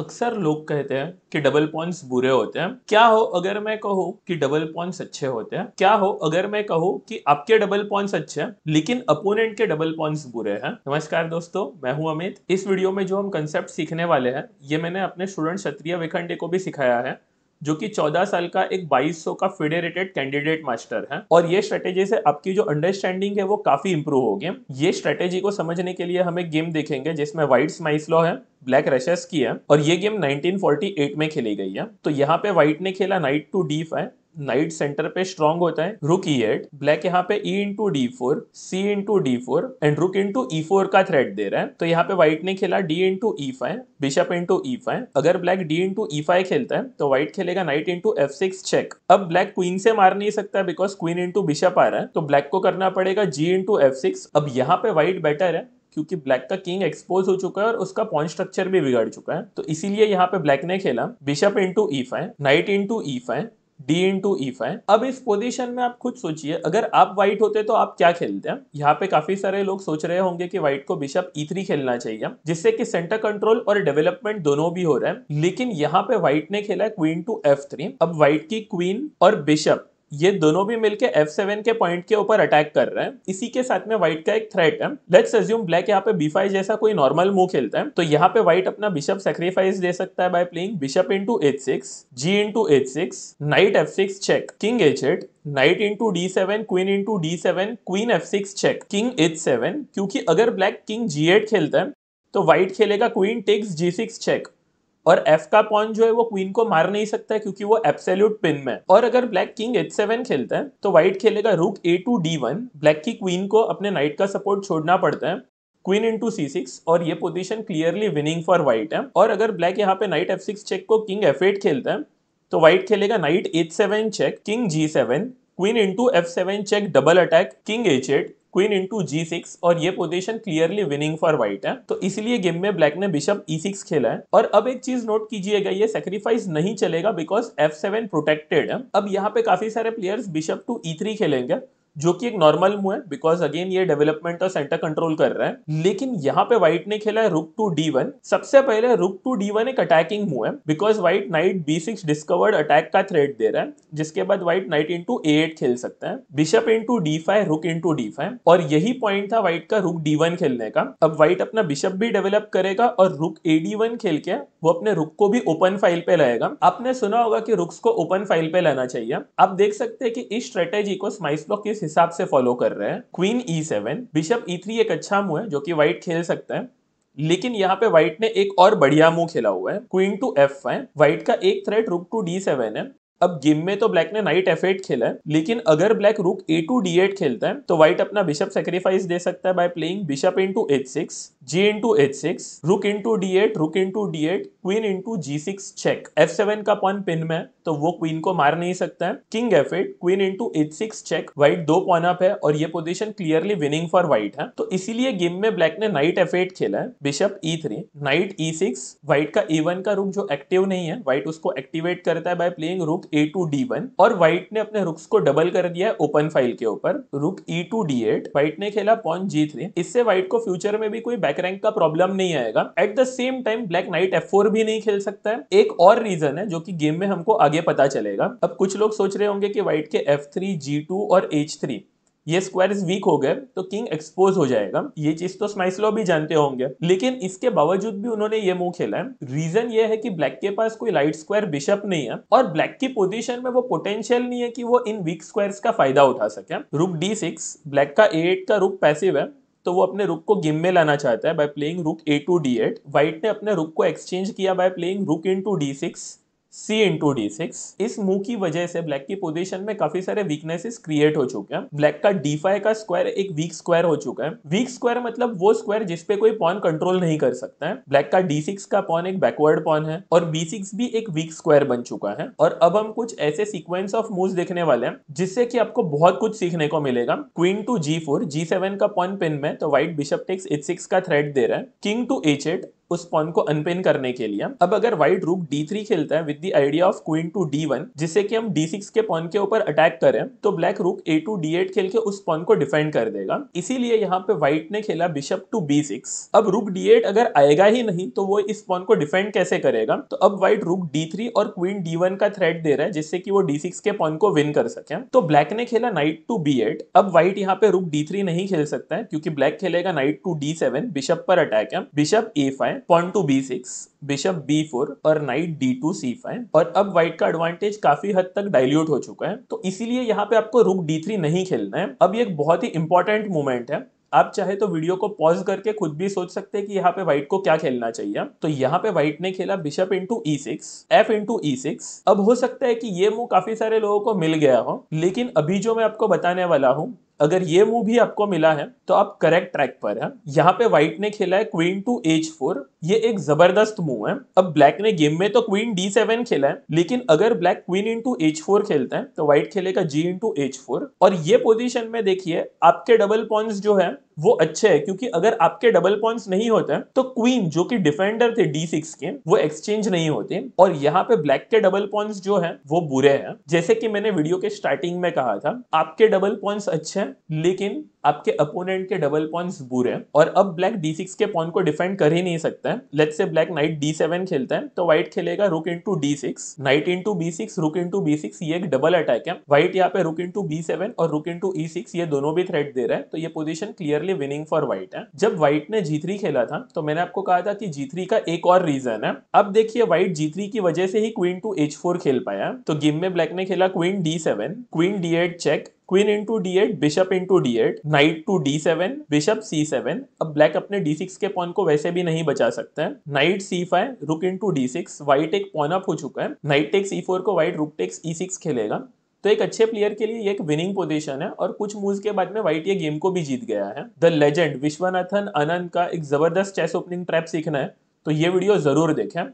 अक्सर लोग कहते हैं कि डबल पॉइंट्स बुरे होते हैं क्या हो अगर मैं कहूँ कि डबल पॉइंट्स अच्छे होते हैं क्या हो अगर मैं कहूँ कि आपके डबल पॉइंट्स अच्छे हैं लेकिन अपोनेंट के डबल पॉइंट्स बुरे हैं नमस्कार दोस्तों मैं हूं अमित इस वीडियो में जो हम कंसेप्ट सीखने वाले हैं ये मैंने अपने स्टूडेंट क्षत्रिय विखंडे को भी सिखाया है जो कि 14 साल का एक 2200 का फेडरेटेड कैंडिडेट मास्टर है और ये स्ट्रेटेजी से आपकी जो अंडरस्टैंडिंग है वो काफी इंप्रूव होगी ये स्ट्रेटेजी को समझने के लिए हम एक गेम देखेंगे जिसमें वाइट माइस लॉ है ब्लैक रशेस की है और ये गेम 1948 में खेली गई है तो यहाँ पे व्हाइट ने खेला knight to D five knight center पे स्ट्रॉन्ग होता है रुक ई एट ब्लैक यहाँ पे E into D four C into D four and rook into E four का थ्रेड दे रहा है तो यहाँ पे व्हाइट ने खेला D into E five bishop into E five अगर black D into E five खेलता है तो व्हाइट खेलेगा knight into F six check अब ब्लैक क्वीन से मार नहीं सकता बिकॉज क्वीन इंटू बिशप आ रहा है तो ब्लैक को करना पड़ेगा जी इंटू एफ सिक्स अब यहाँ पे व्हाइट बेटर है क्योंकि ब्लैक का किंग एक्सपोज हो चुका है और उसका पॉइंट स्ट्रक्चर भी बिगड़ चुका है तो इसीलिए यहाँ पे ब्लैक ने खेला bishop into E five knight into E five D into E five अब इस पोजीशन में आप खुद सोचिए अगर आप व्हाइट होते तो आप क्या खेलते हैं यहाँ पे काफी सारे लोग सोच रहे होंगे कि व्हाइट को बिशप ई थ्री खेलना चाहिए जिससे कि सेंटर कंट्रोल और डेवलपमेंट दोनों भी हो रहा है लेकिन यहाँ पे व्हाइट ने खेला क्वीन टू एफ थ्री अब व्हाइट की क्वीन और बिशप ये दोनों भी मिलके F7 के पॉइंट के ऊपर अटैक कर रहे हैं इसी के साथ में व्हाइट का एक थ्रेट है लेट्स अज्यूम ब्लैक यहाँ पे B5 जैसा कोई नॉर्मल मूव खेलता है तो यहाँ पे व्हाइट अपना बिशप सेक्रीफाइस दे सकता है by playing bishop into H six G into H six knight F six check king H eight knight into D seven queen into D seven queen F six check king H seven क्योंकि अगर black king जी eight खेलता है तो white खेलेगा queen takes G six check और F का pawn जो है वो क्वीन को मार नहीं सकता है क्योंकि वो एब्सोल्यूट पिन में और अगर ब्लैक किंग एच सेवन खेलता है तो व्हाइट खेलेगा rook A to D one black की क्वीन को अपने नाइट का सपोर्ट छोड़ना पड़ता है queen into C six और ये position clearly winning for white है और अगर ब्लैक यहाँ पे नाइट एफ सिक्स चेक को किंग एफ एट खेलता है तो व्हाइट खेलेगा knight H seven check king G seven queen into F seven check double attack king H eight queen into जी सिक्स और ये position clearly winning for white है तो इसलिए गेम में ब्लैक ने बिशप ई सिक्स खेला है और अब एक चीज नोट कीजिएगा ये सेक्रीफाइस नहीं चलेगा बिकॉज एफ सेवन प्रोटेक्टेड है अब यहाँ पे काफी सारे players bishop to E three खेलेंगे जो कि एक नॉर्मल मूव है बिकॉज अगेन ये डेवलपमेंट और सेंटर कंट्रोल कर रहा है लेकिन यहाँ पे व्हाइट ने खेला है रुक टू डी वन सबसे पहले रुक टू डी वन एक अटैकिंग मूव है because white knight B six discovered attack का थ्रेड दे रहा है जिसके बाद white knight into A eight खेल सकते हैं bishop into D five rook into D five और यही पॉइंट था व्हाइट का रुक डी वन खेलने का अब व्हाइट अपना बिशप भी डेवलप करेगा और रुक ए डी वन खेल के वो अपने रुक को भी ओपन फाइल पे लाएगा आपने सुना होगा कि रुक्स को ओपन फाइल पे लाना चाहिए आप देख सकते हैं कि इस स्ट्रेटेजी को स्माइस ब्लॉक किस हिसाब से फॉलो कर रहे हैं queen E seven bishop E three एक अच्छा मुंह है जो कि व्हाइट खेल सकते हैं लेकिन यहाँ पे व्हाइट ने एक और बढ़िया मुंह खेला हुआ है queen to F five white का एक थ्रेट रुक टू डी सेवन है अब गेम में तो ब्लैक ने नाइट एफ एट खेला है लेकिन अगर ब्लैक रुक ए टू डी एट खेलता है तो व्हाइट अपना बिशप सेक्रीफाइस दे सकता है by playing bishop into H six G into H six rook into D eight rook into D eight queen into G six check F seven का pawn pin में तो वो queen को मार नहीं सकता है king F eight queen into H six check white दो पॉन अप है और ये position clearly winning for white है तो इसीलिए गेम में ब्लैक ने नाइट एफ एट खेला है bishop E three knight E six white का ई e वन का रुक जो एक्टिव नहीं है व्हाइट उसको एक्टिवेट करता है by playing rook A to D one और व्हाइट ने अपने रुक्स को डबल कर दिया है ओपन फाइल के ऊपर rook E to D eight white ने खेला पॉन जी थ्री इससे व्हाइट को फ्यूचर में भी कोई बैक रैंक का प्रॉब्लम नहीं आएगा at the same time black knight F four भी नहीं खेल सकता है एक और रीजन है जो की गेम में हमको आगे पता चलेगा अब कुछ लोग सोच रहे होंगे कि व्हाइट के एफ थ्री जी टू और एच थ्री ये स्क्वायर वीक हो गए तो किंग एक्सपोज हो जाएगा ये चीज तो स्माइसलो भी जानते होंगे लेकिन इसके बावजूद भी उन्होंने ये मुंह खेला है रीजन ये है कि ब्लैक के पास कोई लाइट स्क्वायर बिशप नहीं है और ब्लैक की पोजीशन में वो पोटेंशियल नहीं है कि वो इन वीक स्क्वायर का फायदा उठा सके रूप डी सिक्स ब्लैक का एट का रूप पैसिव है तो वो अपने रुक को गेम में लाना चाहता है by playing rook A to D eight white ने अपने रुक को एक्सचेंज किया by playing rook into D six C into D six इस मूव की वजह से ब्लैक की पोजीशन में काफी सारे वीकनेसेस क्रिएट हो चुके हैं ब्लैक का डी फाइव का स्क्वायर एक वीक स्क्वायर हो चुका है वीक स्क्वायर मतलब वो स्क्वायर जिसपे कोई पॉन कंट्रोल नहीं कर सकता है ब्लैक का डी सिक्स का पॉन एक बैकवर्ड पॉन है और बी सिक्स भी एक वीक स्क्वायर बन चुका है और अब हम कुछ ऐसे सिक्वेंस ऑफ मूव देखने वाले हैं जिससे की आपको बहुत कुछ सीखने को मिलेगा queen to G four G seven का पॉन पिन में तो white bishop takes H six का थ्रेड दे रहे हैं किंग टू एच एट उस पॉन को अनपेन करने के लिए अब अगर व्हाइट रूक डी थ्री खेलता है with the idea of queen to D one जिससे कि हम डी सिक्स के पॉन के ऊपर अटैक करें तो ब्लैक रूक ए टू डी एट खेल के उस पॉन को डिफेंड कर देगा इसीलिए यहाँ पे व्हाइट ने खेला बिशप टू बी सिक्स अब रूक डी एट अगर आएगा ही नहीं तो वो इस पॉन को डिफेंड कैसे करेगा तो अब व्हाइट रूक डी थ्री और क्वीन डी वन का थ्रेट दे रहा है जिससे कि वो डी सिक्स के पॉन को विन कर सके तो ब्लैक ने खेला नाइट टू बी एट अब व्हाइट यहाँ पे रूक डी थ्री नहीं खेल सकता है क्योंकि ब्लैक खेलेगा knight to D seven bishop पर अटैक है bishop A five pawn to B six bishop B four और knight D two C five और अब व्हाइट का एडवांटेज काफी हद तक डाइल्यूट हो चुका है तो इसीलिए यहाँ पे आपको रुक डी थ्री नहीं खेलना है अब ये एक बहुत ही इंपॉर्टेंट मोमेंट है आप चाहे तो वीडियो को पॉज करके खुद भी सोच सकते हैं कि यहाँ पे व्हाइट को क्या खेलना चाहिए तो यहाँ पे व्हाइट ने खेला bishop into E six F into E six अब हो सकता है कि ये मुंह काफी सारे लोगों को मिल गया हो लेकिन अभी जो मैं आपको बताने वाला हूँ अगर ये मूव भी आपको मिला है तो आप करेक्ट ट्रैक पर हैं यहाँ पे व्हाइट ने खेला है क्वीन टू एच फोर ये एक जबरदस्त मूव है अब ब्लैक ने गेम में तो क्वीन डी सेवन खेला है लेकिन अगर black queen into H four खेलते हैं तो व्हाइट खेलेगा जी इंटू एच फोर और ये पोजिशन में देखिए आपके डबल पॉइंट जो है वो अच्छे है क्योंकि अगर आपके डबल पॉइंट्स नहीं होते हैं तो क्वीन जो कि डिफेंडर थे डी सिक्स के वो एक्सचेंज नहीं होते और यहाँ पे ब्लैक के डबल पॉइंट्स जो है वो बुरे हैं जैसे कि मैंने वीडियो के स्टार्टिंग में कहा था आपके डबल पॉइंट्स अच्छे हैं लेकिन आपके अपोनेंट के डबल पॉइंट्स बुरे हैं और अब ब्लैक डी सिक्स के पॉइंट को डिफेंड कर ही नहीं सकते हैं लेट से ब्लैक नाइट डी सेवन खेलते है तो व्हाइट खेलेगा rook into D six knight into B six rook into B six ये एक डबल अटैक है व्हाइट यहाँ पे रुक इंटू बी सेवन और रुक इंटू ई सिक्स ये दोनों भी थ्रेट दे रहा है तो ये position clearly winning for white है जब व्हाइट ने जी थ्री खेला था तो मैंने आपको कहा था कि जी थ्री का एक और रीजन है अब देखिए व्हाइट जी थ्री की वजह से ही क्वीन टू एच फोर खेल पाया तो गेम में ब्लैक ने खेला queen D seven queen D eight check queen into D eight bishop into D eight knight to D seven bishop C seven अब ब्लैक अपने डी सिक्स के pawn को वैसे भी नहीं बचा सकते हैं night C five rook into D six white एक पॉन अप हो चुका है नाइट टेक सी फोर को white rook takes E six खेलेगा तो एक अच्छे प्लेयर के लिए ये एक विनिंग पोजीशन है और कुछ मूव्स के बाद में व्हाइट ये गेम को भी जीत गया है द लेजेंड विश्वनाथन अनंत का एक जबरदस्त चेस ओपनिंग ट्रैप सीखना है तो ये वीडियो जरूर देखें